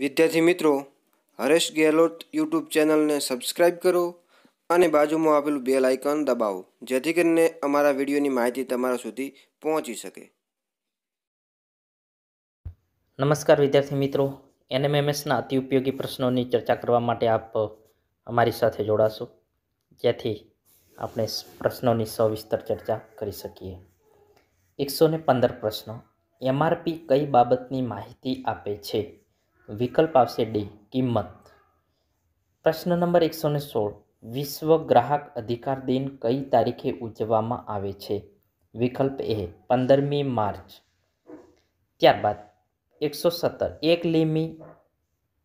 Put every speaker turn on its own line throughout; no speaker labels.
વિદ્યાર્થી મિત્રો હરેશ ગેહલોત યુટ્યુબ ચેનલને સબસ્ક્રાઈબ કરો અને બાજુમાં આપેલું બેલ આઇકન દબાવો જેથી કરીને અમારા વિડીયોની માહિતી તમારા સુધી પહોંચી શકે નમસ્કાર વિદ્યાર્થી મિત્રો એનએમએમએસના અતિ ઉપયોગી પ્રશ્નોની ચર્ચા કરવા માટે આપ અમારી સાથે જોડાશો જેથી આપણે પ્રશ્નોની સવિસ્તર ચર્ચા કરી શકીએ એકસો પંદર પ્રશ્નો એમઆરપી કઈ બાબતની માહિતી આપે છે વિકલ્પ આવશે ડી કિંમત પ્રશ્ન નંબર એકસો સોળ વિશ્વ ગ્રાહક અધિકાર દિન કઈ તારીખે ઉજવવામાં આવે છે વિકલ્પ એ પંદરમી માર્ચ ત્યારબાદ એકસો સત્તર એક લીમી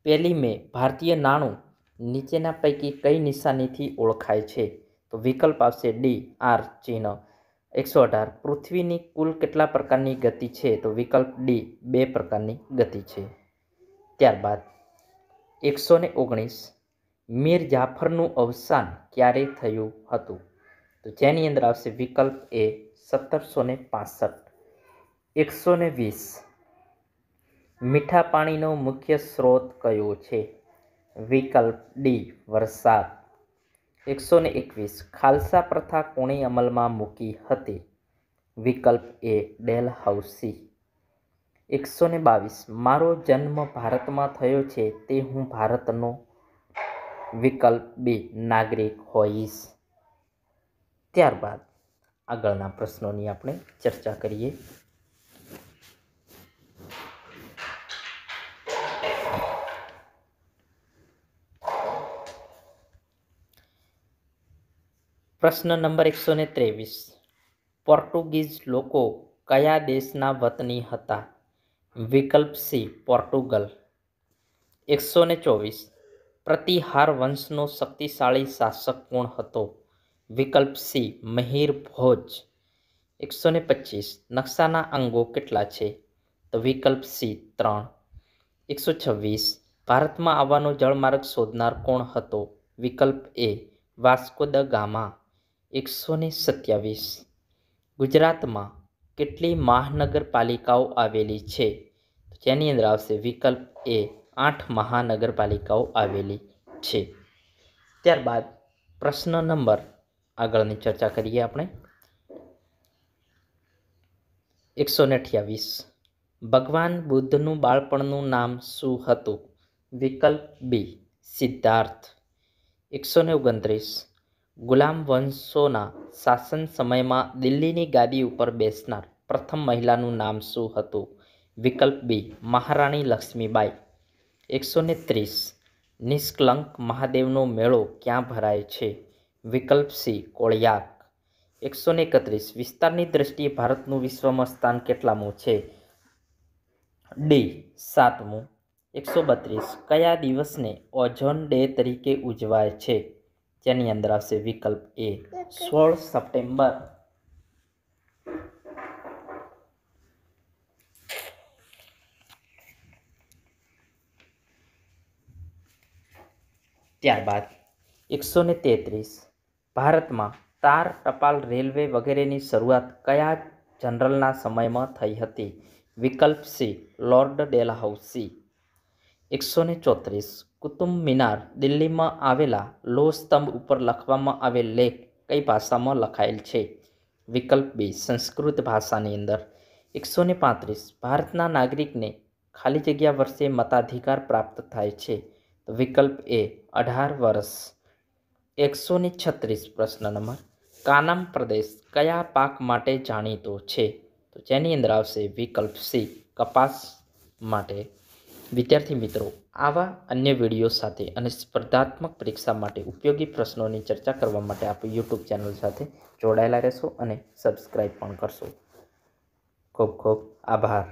પહેલી મે ભારતીય નાણું નીચેના પૈકી કઈ નિશાનીથી ઓળખાય છે તો વિકલ્પ આવશે ડી આર ચિહ્ન એકસો અઢાર પૃથ્વીની કુલ કેટલા પ્રકારની ગતિ છે તો વિકલ્પ ડી બે પ્રકારની ગતિ છે ત્યારબાદ એકસો ને ઓગણીસ મીર જાફરનું અવસાન ક્યારે થયું હતું તો જેની અંદર આવશે વિકલ્પ એ સત્તરસો ને પાસઠ એકસો ને વીસ મીઠા પાણીનો મુખ્ય સ્ત્રોત કયો છે વિકલ્પ ડી વરસાદ એકસો ને એકવીસ ખાલસા પ્રથા કોણે અમલમાં મૂકી હતી વિકલ્પ એ ડેલ હાઉસી એકસો ને બાવીસ મારો જન્મ ભારતમાં થયો છે તે હું ભારતનો વિકલ્પ બે નાગરિક હોઈશ ત્યારબાદ આગળના પ્રશ્નોની આપણે ચર્ચા કરીએ પ્રશ્ન નંબર એકસો ને ત્રેવીસ પોર્ટુગીઝ લોકો કયા દેશના વતની હતા વિકલ્પ સી પોર્ટુગલ એકસો ને ચોવીસ પ્રતિહાર વંશનો શક્તિશાળી શાસક કોણ હતો વિકલ્પ સી મહિર ભોજ એકસો ને પચીસ નકશાના અંગો કેટલા છે તો વિકલ્પ સી ત્રણ એકસો છવ્વીસ ભારતમાં આવવાનો જળમાર્ગ શોધનાર કોણ હતો વિકલ્પ એ વાસ્કો દ ગામા એકસો ને સત્યાવીસ ગુજરાતમાં કેટલી મહાનગરપાલિકાઓ આવેલી છે જેની અંદર આવશે વિકલ્પ એ આઠ મહાનગરપાલિકાઓ આવેલી છે ત્યારબાદ પ્રશ્ન નંબર આગળની ચર્ચા કરીએ આપણે એકસો ને અઠ્યાવીસ ભગવાન બુદ્ધનું બાળપણનું નામ શું હતું વિકલ્પ બી સિદ્ધાર્થ એકસો ને ઓગણત્રીસ ગુલામ વંશોના શાસન સમયમાં દિલ્હીની ગાદી ઉપર બેસનાર પ્રથમ મહિલાનું નામ શું હતું વિકલ્પ બી મહારાણી લક્ષ્મીબાઈ એકસો ને ત્રીસ નિષ્કલંક મહાદેવનો મેળો ક્યાં ભરાય છે વિકલ્પ સી કોળિયાક એકસો ને એકત્રીસ વિસ્તારની દ્રષ્ટિએ ભારતનું વિશ્વમાં સ્થાન કેટલામું છે ડી સાતમું એકસો બત્રીસ કયા દિવસને ઓઝોન ડે તરીકે ઉજવાય છે જેની અંદર આવશે વિકલ્પ એ સોળ સપ્ટેમ્બર ત્યારબાદ એકસો ને તેત્રીસ ભારતમાં તાર ટપાલ રેલવે વગેરેની શરૂઆત કયા જનરલના સમયમાં થઈ હતી વિકલ્પ સી લોર્ડ ડેલાહાઉસી એકસો ને ચોત્રીસ કુતુબ મિનાર દિલ્હીમાં આવેલા લો સ્તંભ ઉપર લખવામાં આવેલ લેખ કઈ ભાષામાં લખાયેલ છે વિકલ્પ બી સંસ્કૃત ભાષાની અંદર એકસો ને પાંત્રીસ ભારતના નાગરિકને ખાલી જગ્યા વર્ષે મતાધિકાર પ્રાપ્ત થાય છે વિકલ્પ એ અઢાર વર્ષ એકસો ને છત્રીસ પ્રશ્ન નંબર કાનામ પ્રદેશ કયા પાક માટે જાણીતો છે તો જેની અંદર આવશે વિકલ્પ સી કપાસ માટે વિદ્યાર્થી મિત્રો આવા અન્ય વિડીયો સાથે અને સ્પર્ધાત્મક પરીક્ષા માટે ઉપયોગી પ્રશ્નોની ચર્ચા કરવા માટે આપ યુટ્યુબ ચેનલ સાથે જોડાયેલા રહેશો અને સબસ્ક્રાઈબ પણ કરશો ખૂબ ખૂબ આભાર